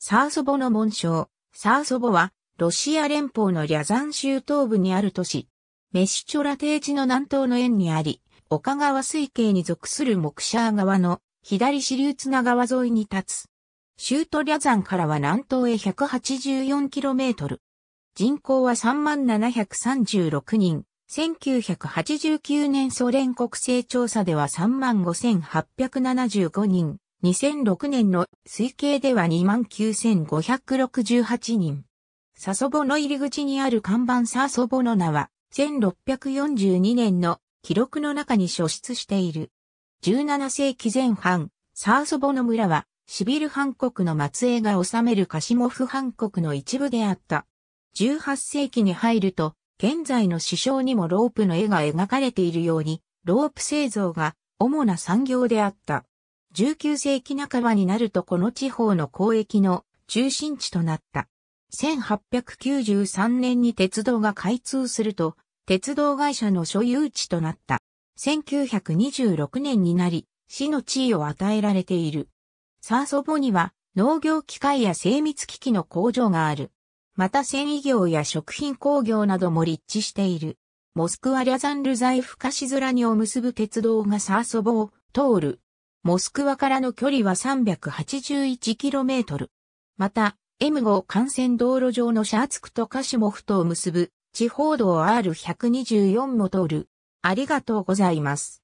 サーソボの紋章。サーソボは、ロシア連邦のリャザン州東部にある都市。メシチョラ低地の南東の円にあり、岡川水系に属するモクシャー川の左支流綱川沿いに立つ。州都リャザンからは南東へ 184km。人口は3736人。1989年ソ連国勢調査では35,875人。2006年の推計では29,568人。サソボの入り口にある看板サソボの名は、1642年の記録の中に所出している。17世紀前半、サーソボの村は、シビル藩国の末裔が治めるカシモフ藩国の一部であった。18世紀に入ると、現在の首相にもロープの絵が描かれているように、ロープ製造が主な産業であった。19世紀半ばになるとこの地方の交易の中心地となった。1893年に鉄道が開通すると、鉄道会社の所有地となった。1926年になり、市の地位を与えられている。サーソボには農業機械や精密機器の工場がある。また繊維業や食品工業なども立地している。モスクワリャザンルザイフカシズラニを結ぶ鉄道がサーソボを通る。モスクワからの距離は 381km。また、M5 幹線道路上のシャーツクとカシモフとを結ぶ地方道 R124 も通る。ありがとうございます。